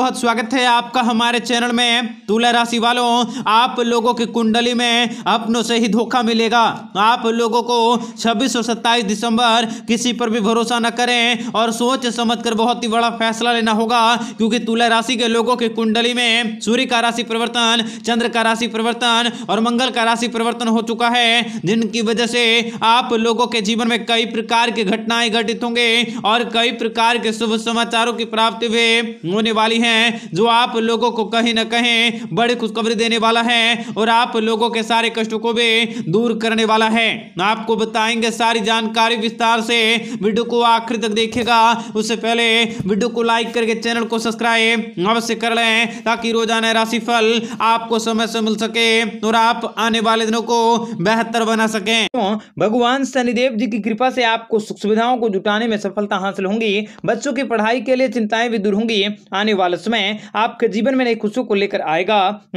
बहुत स्वागत है आपका हमारे चैनल में तुला राशि वालों आप लोगों की कुंडली में अपनों से ही धोखा मिलेगा आप लोगों को छब्बीस और सत्ताईस दिसंबर किसी पर भी भरोसा न करें और सोच समझ कर बहुत ही बड़ा फैसला लेना होगा क्योंकि तुला राशि के लोगों की कुंडली में सूर्य का राशि परिवर्तन चंद्र का राशि परिवर्तन और मंगल का राशि परिवर्तन हो चुका है जिनकी वजह से आप लोगों के जीवन में कई प्रकार की घटनाएं घटित होंगे और कई प्रकार के शुभ समाचारों की प्राप्ति भी होने वाली है हैं जो आप लोगों को कहीं ना कहीं बड़ी खुशखबरी देने वाला है और आप लोगों के सारे कष्टों को भी दूर करने वाला है आपको बताएंगे सारी जानकारी विस्तार से वीडियो को आखिर तक देखेगा उससे पहले वीडियो को लाइक करके चैनल को सब्सक्राइब अवश्य कर लें ताकि रोजाना राशि फल आपको समय से मिल सके और आप आने वाले दिनों को बेहतर बना सके तो भगवान शनिदेव जी की कृपा से आपको सुख सुविधाओं को जुटाने में सफलता हासिल होंगी बच्चों की पढ़ाई के लिए चिंताएं भी दूर होंगी आने वाले समय आपके जीवन में नई खुशियों को लेकर आएगा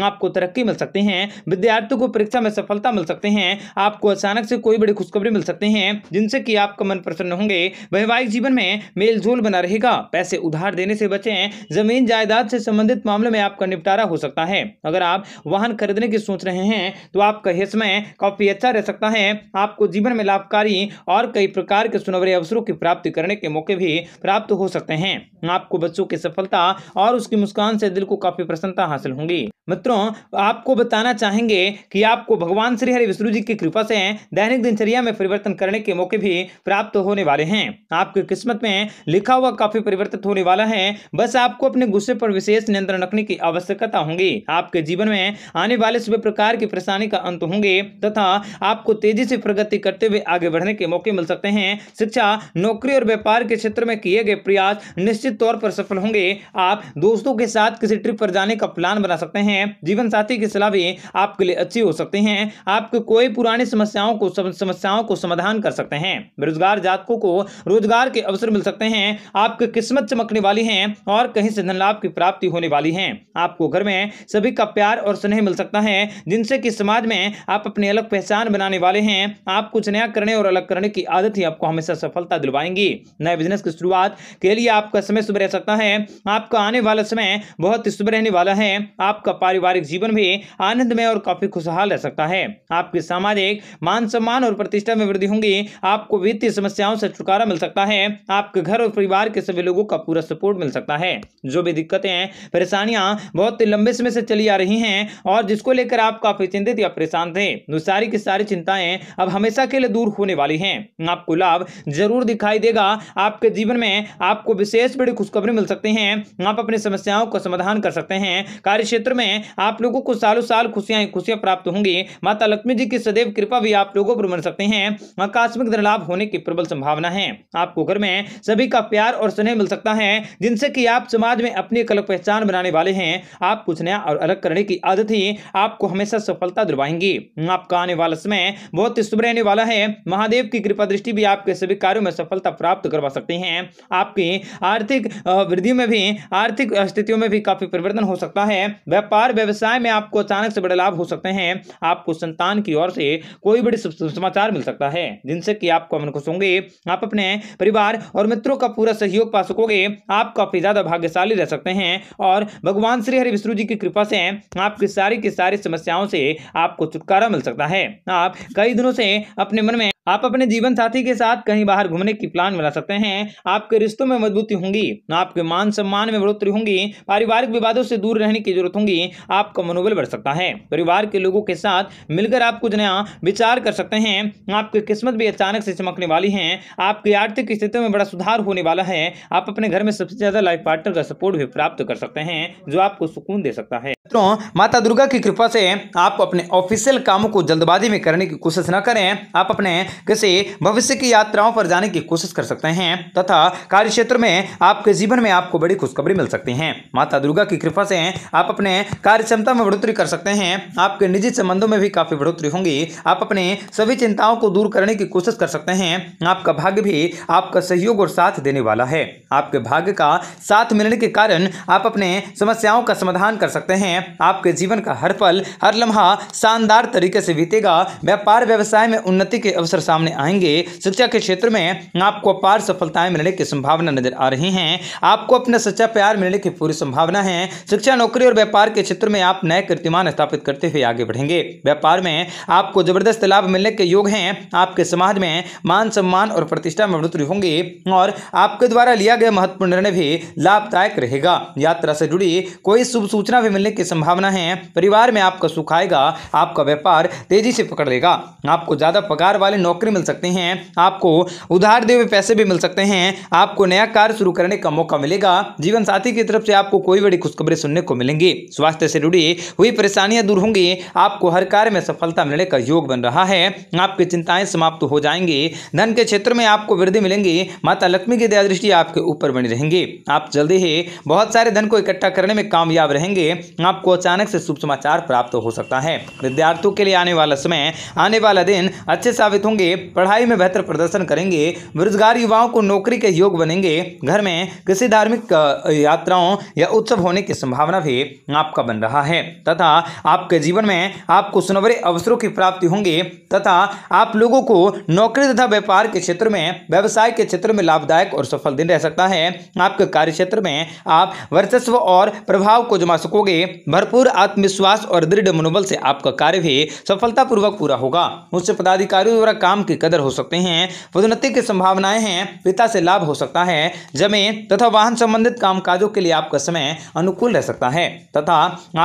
आपको तरक्की मिल सकते हैं विद्यार्थियों को परीक्षा में सफलता मिल सकते हैं आपको अचानक से कोई बड़ी खुशखबरी मिल सकते हैं जिनसे कि आपका मन प्रसन्न होंगे वैवाहिक जीवन में मेलजोल बना रहेगा पैसे उधार देने से बचे जमीन जायदाद से संबंधित मामले में आपका निपटारा हो सकता है अगर आप वाहन खरीदने की सोच रहे हैं तो आपका यह समय काफी अच्छा रह सकता है आपको जीवन में लाभकारी और कई प्रकार के सुनवरे अवसरों की प्राप्ति करने के मौके भी प्राप्त हो सकते हैं आपको बच्चों की सफलता और और उसकी मुस्कान से दिल को काफ़ी प्रसन्नता हासिल होंगी मित्रों आपको बताना चाहेंगे कि आपको भगवान श्री हरि विष्णु जी की कृपा से दैनिक दिनचर्या में परिवर्तन करने के मौके भी प्राप्त होने वाले हैं आपकी किस्मत में लिखा हुआ काफी परिवर्तित होने वाला है बस आपको अपने गुस्से पर विशेष नियंत्रण रखने की आवश्यकता होगी आपके जीवन में आने वाले सभी प्रकार की परेशानी का अंत होंगे तथा आपको तेजी से प्रगति करते हुए आगे बढ़ने के मौके मिल सकते हैं शिक्षा नौकरी और व्यापार के क्षेत्र में किए गए प्रयास निश्चित तौर पर सफल होंगे आप दोस्तों के साथ किसी ट्रिप पर जाने का प्लान बना सकते हैं हैं जीवन साथी की सलाह भी आपके लिए अच्छी हो सकती हैं आपके कोई पुरानी समस्याओं को समस्याओं को समाधान कर सकते हैं बेरोजगार जातकों को रोजगार के अवसर मिल सकते हैं आपकी किस्मत चमकने वाली है और कहीं से धन लाभ की प्राप्ति होने वाली है आपको घर में सभी का प्यार और स्नेह मिल सकता है जिनसे कि समाज में आप अपनी अलग पहचान बनाने वाले हैं आप कुछ नया करने और अलग करने की आदत ही आपको हमेशा सफलता दिलवाएंगी नए बिजनेस की शुरुआत के लिए आपका समय शुभ रह सकता है आपका आने वाला समय बहुत शुभ रहने वाला है आपका पारिवारिक जीवन भी आनंदमय और काफी खुशहाल रह सकता है आपके सामाजिक मान सम्मान और प्रतिष्ठा में वृद्धि होंगी आपको वित्तीय समस्याओं से छुटकारा मिल सकता है आपके घर और परिवार के सभी लोगों का पूरा सपोर्ट मिल सकता है जो भी दिक्कतें परेशानियां बहुत लंबे समय से चली आ रही हैं और जिसको लेकर आप काफी चिंतित या परेशान थे सारी की सारी चिंताएं अब हमेशा के लिए दूर होने वाली हैं आपको लाभ जरूर दिखाई देगा आपके जीवन में आपको विशेष बड़ी खुशखबरी मिल सकती है आप अपनी समस्याओं का समाधान कर सकते हैं कार्य क्षेत्र में हैं आप लोगों को सालों साल खुशियां खुशियां प्राप्त होंगी माता लक्ष्मी जी की सदैव कृपा भी आप लोगों पर बन सकते हैं आकस्मिक लाभ होने की प्रबल संभावना है आपको घर में सभी का प्यार और स्नेह मिल सकता है जिनसे कि आप समाज में अपनी अलग पहचान बनाने वाले हैं आप कुछ नया और अलग करने की आदत ही आपको हमेशा सफलता दिलवाएंगी आपका आने वाला समय बहुत ही शुभ रहने वाला है महादेव की कृपा दृष्टि भी आपके सभी कार्यों में सफलता प्राप्त करवा सकते हैं आपकी आर्थिक वृद्धि में भी आर्थिक स्थितियों में भी काफी परिवर्तन हो सकता है व्यापार व्यापार व्यवसाय में आपको अचानक से बड़े लाभ हो सकते हैं आपको संतान की ओर से कोई बड़ी समाचार मिल सकता है जिनसे कि आपको अमन खुश होंगे आप अपने परिवार और मित्रों का पूरा सहयोग पा सकोगे आप काफी ज्यादा भाग्यशाली रह सकते हैं और भगवान श्री हरि विष्णु जी की कृपा से आपकी सारी की सारी समस्याओं से आपको छुटकारा मिल सकता है आप कई दिनों से अपने मन में आप अपने जीवन साथी के साथ कहीं बाहर घूमने की प्लान बना सकते हैं आपके रिश्तों में मजबूती होंगी आपके मान सम्मान में बढ़ोतरी होंगी पारिवारिक विवादों से दूर रहने की जरूरत होगी आपका मनोबल बढ़ सकता है परिवार के लोगों के साथ मिलकर आप कुछ नया विचार कर सकते हैं आपकी किस्मत भी अचानक से चमकने वाली है आपकी आर्थिक स्थिति में बड़ा सुधार होने वाला है आप अपने घर में सबसे ज्यादा लाइफ पार्टनर का सपोर्ट भी प्राप्त कर सकते हैं जो आपको सुकून दे सकता है मित्रों माता दुर्गा की कृपा से आप अपने ऑफिशियल कामों को जल्दबाजी में करने की कोशिश न करें आप अपने किसी भविष्य की यात्राओं पर जाने की कोशिश कर सकते हैं तथा कार्य क्षेत्र में आपके जीवन में आपको बड़ी खुशखबरी मिल सकती है माता दुर्गा की कृपा से आप अपने कार्य क्षमता में बढ़ोतरी कर सकते हैं आपके निजी संबंधों में भी काफी बढ़ोतरी होंगी आप अपने सभी चिंताओं को दूर करने की कोशिश कर सकते हैं आपका भाग्य भी आपका सहयोग और साथ देने वाला है आपके भाग्य का साथ मिलने के कारण आप अपने समस्याओं का समाधान कर सकते हैं आपके जीवन का हर पल हर लम्हा शानदार तरीके से बीतेगा व्यापार व्यवसाय में उन्नति के अवसर सामने आएंगे शिक्षा के क्षेत्र में आपको अपार सफलताएं मिलने की संभावना नजर आ रही हैं आपको अपना सच्चा प्यार मिलने की पूरी संभावना है शिक्षा नौकरी और व्यापार के क्षेत्र में आप नए कीर्तिमान स्थापित करते हुए आगे बढ़ेंगे व्यापार में आपको जबरदस्त लाभ मिलने के योग हैं आपके समाज में मान सम्मान और प्रतिष्ठा में बढ़ोतरी होंगी और आपके द्वारा लिया गया महत्वपूर्ण निर्णय भी लाभदायक रहेगा यात्रा से जुड़ी कोई शुभ सूचना भी मिलने की संभावना है परिवार में आपका सुख आएगा आपका व्यापार तेजी से पकड़ लेगा आपको ज्यादा पगार वाले नौकरी नौकरी मिल सकती हैं आपको उधार दिए हुए पैसे भी मिल सकते हैं आपको नया कार्य शुरू करने का मौका मिलेगा जीवन साथी की तरफ से आपको कोई बड़ी खुशखबरी सुनने को मिलेंगी स्वास्थ्य से जुड़ी हुई परेशानियां दूर होंगी आपको हर कार्य में सफलता मिलने का योग बन रहा है आपकी चिंताएं समाप्त हो जाएंगी धन के क्षेत्र में आपको वृद्धि मिलेंगी माता लक्ष्मी की दया दृष्टि आपके ऊपर बनी रहेंगी आप जल्दी ही बहुत सारे धन को इकट्ठा करने में कामयाब रहेंगे आपको अचानक से शुभ समाचार प्राप्त हो सकता है विद्यार्थियों के लिए आने वाला समय आने वाला दिन अच्छे साबित होंगे होंगे पढ़ाई में बेहतर प्रदर्शन करेंगे बेरोजगार युवाओं को नौकरी के योग बनेंगे घर में किसी धार्मिक यात्राओं या उत्सव होने की संभावना भी आपका बन रहा है तथा आपके जीवन में आपको सुनवरे अवसरों की प्राप्ति होंगे तथा आप लोगों को नौकरी तथा व्यापार के क्षेत्र में व्यवसाय के क्षेत्र में लाभदायक और सफल दिन रह सकता है आपके कार्य क्षेत्र में आप वर्चस्व और प्रभाव को जमा सकोगे भरपूर आत्मविश्वास और दृढ़ मनोबल से आपका कार्य भी सफलतापूर्वक पूरा होगा उच्च पदाधिकारियों द्वारा काम काम की कदर हो सकते हैं पदोन्नति की संभावनाएं हैं पिता से लाभ हो सकता है जमीन तथा वाहन संबंधित काम काजों के लिए आपका समय अनुकूल रह सकता है तथा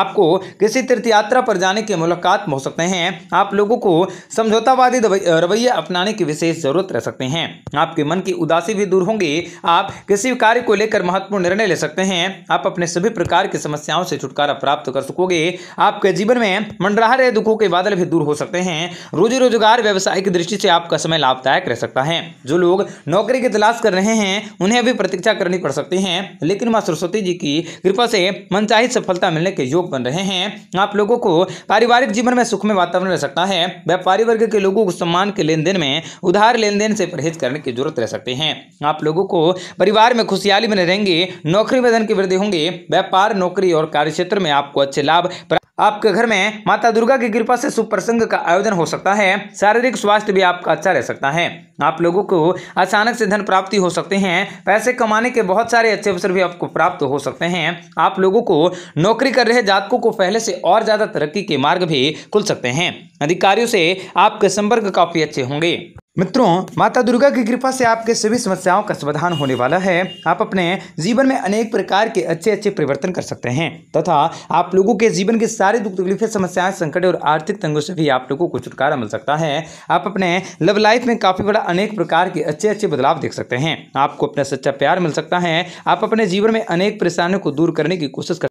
आपको किसी तीर्थ यात्रा पर जाने की मुलाकात हो सकते हैं आप लोगों को समझौतावादी रवैया अपनाने की विशेष जरूरत रह सकते हैं आपके मन की उदासी भी दूर होंगी आप किसी कार्य को लेकर महत्वपूर्ण निर्णय ले सकते हैं आप अपने सभी प्रकार की समस्याओं से छुटकारा प्राप्त कर सकोगे आपके जीवन में मंडराह रहे दुखों के बादल भी दूर हो सकते हैं रोजी रोजगार व्यवसाय की दृष्टि दृष्टि से आपका समय लाभदायक रह सकता है जो लोग नौकरी की तलाश कर रहे हैं उन्हें अभी प्रतीक्षा करनी पड़ सकती है लेकिन माँ सरस्वती जी की कृपा से मनचाही सफलता मिलने के योग बन रहे हैं आप लोगों को पारिवारिक जीवन में सुखमय वातावरण रह सकता है व्यापारी वर्ग के लोगों को सम्मान के लेन में उधार लेन से परहेज करने की जरूरत रह सकते हैं आप लोगों को परिवार में खुशहाली बने रहेंगे नौकरी में की वृद्धि होंगे व्यापार नौकरी और कार्य में आपको अच्छे लाभ आपके घर में माता दुर्गा की कृपा से शुभ प्रसंग का आयोजन हो सकता है शारीरिक स्वास्थ्य भी आपका अच्छा रह सकता है आप लोगों को अचानक से धन प्राप्ति हो सकते हैं पैसे कमाने के बहुत सारे अच्छे अवसर भी आपको प्राप्त हो सकते हैं आप लोगों को नौकरी कर रहे जातकों को पहले से और ज़्यादा तरक्की के मार्ग भी खुल सकते हैं अधिकारियों से आपके संपर्क काफ़ी अच्छे होंगे मित्रों माता दुर्गा की कृपा से आपके सभी समस्याओं का समाधान होने वाला है आप अपने जीवन में अनेक प्रकार के अच्छे अच्छे परिवर्तन कर सकते हैं तथा आप लोगों के जीवन के सारे दुख तकलीफें समस्याएं संकट और आर्थिक तंगों से भी आप लोगों को छुटकारा मिल सकता है आप अपने लव लाइफ में काफ़ी बड़ा अनेक प्रकार के अच्छे अच्छे बदलाव देख सकते हैं आपको अपना सच्चा प्यार मिल सकता है आप अपने जीवन में अनेक परेशानियों को दूर करने की कोशिश कर